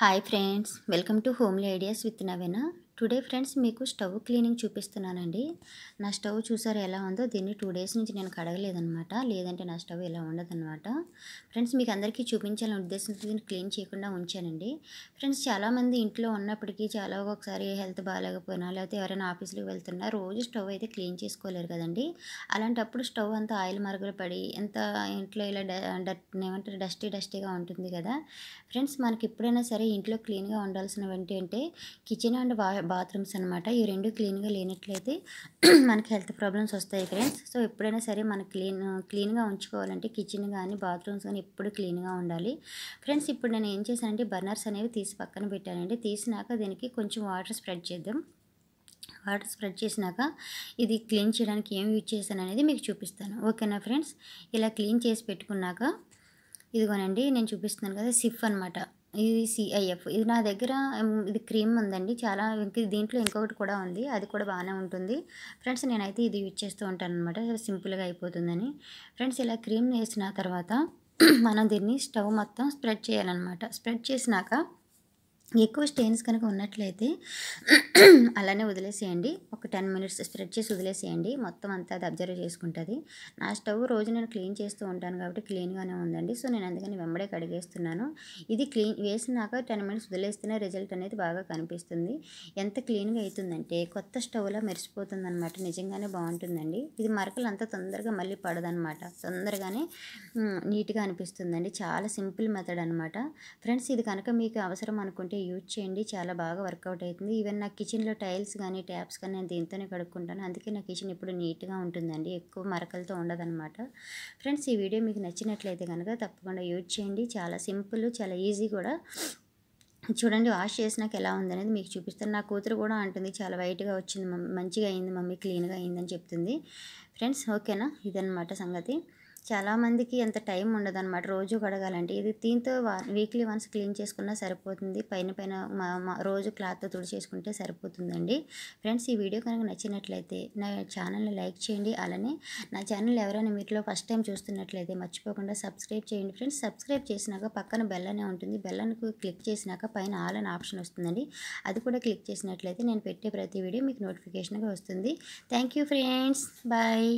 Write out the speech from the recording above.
hi friends welcome to home ladies with Naveena today friends మీకు stove cleaning చూపిస్తున్నానండి నా stove చూసారు ఎలా ఉందో దీన్ని టూ డేస్ నుంచి నేను కడగలేదనమాట లేదంటే నా స్టవ్ ఇలా ఉండదనమాట ఫ్రెండ్స్ మీకు అందరికీ చూపించాలని ఉద్దేశంతో దీన్ని క్లీన్ చేయకుండా ఉంచానండి ఫ్రెండ్స్ చాలామంది ఇంట్లో ఉన్నప్పటికీ చాలా ఒకసారి హెల్త్ బాగాలేకపోయినా లేకపోతే ఎవరైనా ఆఫీస్లోకి వెళ్తున్నా రోజు స్టవ్ అయితే క్లీన్ చేసుకోలేరు కదండి అలాంటప్పుడు స్టవ్ అంతా ఆయిల్ మరుగులు పడి ఎంత ఇంట్లో ఇలా ఏమంటారు డస్టీ డస్టీగా ఉంటుంది కదా ఫ్రెండ్స్ మనకి ఎప్పుడైనా సరే ఇంట్లో క్లీన్గా ఉండాల్సినవి ఏంటంటే కిచెన్ అండ్ బాత్రూమ్స్ అనమాట ఈ రెండు క్లీన్గా లేనట్లయితే మనకి హెల్త్ ప్రాబ్లమ్స్ వస్తాయి ఫ్రెండ్స్ సో ఎప్పుడైనా సరే మనకి క్లీన్ క్లీన్గా ఉంచుకోవాలంటే కిచెన్ కానీ బాత్రూమ్స్ కానీ ఎప్పుడు క్లీన్గా ఉండాలి ఫ్రెండ్స్ ఇప్పుడు నేను ఏం చేశానంటే బర్నర్స్ అనేవి తీసి పక్కన పెట్టానండి తీసినాక దీనికి కొంచెం వాటర్ స్ప్రెడ్ చేద్దాం వాటర్ స్ప్రెడ్ చేసినాక ఇది క్లీన్ చేయడానికి ఏం యూజ్ చేశాను అనేది మీకు చూపిస్తాను ఓకేనా ఫ్రెండ్స్ ఇలా క్లీన్ చేసి పెట్టుకున్నాక ఇదిగోనండి నేను చూపిస్తున్నాను కదా సిఫ్ అనమాట ఇది సిఐఎఫ్ ఇది నా దగ్గర ఇది క్రీమ్ ఉందండి చాలా దీంట్లో ఇంకొకటి కూడా ఉంది అది కూడా బాగానే ఉంటుంది ఫ్రెండ్స్ నేనైతే ఇది యూజ్ చేస్తూ ఉంటాను అనమాట సింపుల్గా అయిపోతుందని ఫ్రెండ్స్ ఇలా క్రీమ్ వేసిన తర్వాత మనం దీన్ని స్టవ్ మొత్తం స్ప్రెడ్ చేయాలన్నమాట స్ప్రెడ్ చేసినాక ఎక్కువ స్టెయిన్స్ కనుక ఉన్నట్లయితే అలానే వదిలేసేయండి ఒక టెన్ మినిట్స్ స్ప్రెడ్ చేసి వదిలేసేయండి మొత్తం అంతా అది అబ్జర్వ్ చేసుకుంటుంది నా స్టవ్ రోజు నేను క్లీన్ చేస్తూ ఉంటాను కాబట్టి క్లీన్గానే ఉందండి సో నేను అందుకని వెంబడే కడిగేస్తున్నాను ఇది క్లీన్ వేసినాక టెన్ మినిట్స్ వదిలేస్తేనే రిజల్ట్ అనేది బాగా కనిపిస్తుంది ఎంత క్లీన్గా అవుతుందంటే కొత్త స్టవ్లా మెరిసిపోతుంది అనమాట నిజంగానే బాగుంటుందండి ఇది మరకలు అంత తొందరగా మళ్ళీ పడదనమాట తొందరగానే నీట్గా అనిపిస్తుందండి చాలా సింపుల్ మెథడ్ అనమాట ఫ్రెండ్స్ ఇది కనుక మీకు అవసరం అనుకుంటే యూజ్ చేయండి చాలా బాగా వర్కౌట్ అవుతుంది ఈవెన్ నాకు కిచెన్లో టైల్స్ కానీ ట్యాప్స్ కానీ నేను దీంతోనే కడుక్కుంటాను అందుకే నా కిచెన్ ఇప్పుడు నీట్గా ఉంటుందండి ఎక్కువ మరకలతో ఉండదన్నమాట ఫ్రెండ్స్ ఈ వీడియో మీకు నచ్చినట్లయితే కనుక తప్పకుండా యూజ్ చేయండి చాలా సింపుల్ చాలా ఈజీ కూడా చూడండి వాష్ చేసినాక ఎలా ఉందనేది మీకు చూపిస్తాను నా కూతురు కూడా అంటుంది చాలా వైట్గా వచ్చింది మమ్మీ మంచిగా అయింది మమ్మీ క్లీన్గా అయిందని చెప్తుంది ఫ్రెండ్స్ ఓకేనా ఇదనమాట సంగతి చాలామందికి ఎంత టైం ఉండదు అనమాట రోజు కడగాలంటే ఇది దీంతో వీక్లీ వన్స్ క్లీన్ చేసుకున్నా సరిపోతుంది పైన పైన రోజు క్లాత్తో తుడిచేసుకుంటే సరిపోతుందండి ఫ్రెండ్స్ ఈ వీడియో కనుక నచ్చినట్లయితే నా ఛానల్ని లైక్ చేయండి అలానే నా ఛానల్ ఎవరైనా మీటిలో ఫస్ట్ టైం చూస్తున్నట్లయితే మర్చిపోకుండా సబ్స్క్రైబ్ చేయండి ఫ్రెండ్స్ సబ్స్క్రైబ్ చేసినాక పక్కన బెల్ అనే ఉంటుంది బెల్ అని క్లిక్ చేసినాక పైన ఆల్ అనే ఆప్షన్ వస్తుందండి అది కూడా క్లిక్ చేసినట్లయితే నేను పెట్టే ప్రతి వీడియో మీకు నోటిఫికేషన్గా వస్తుంది థ్యాంక్ యూ ఫ్రెండ్స్ బాయ్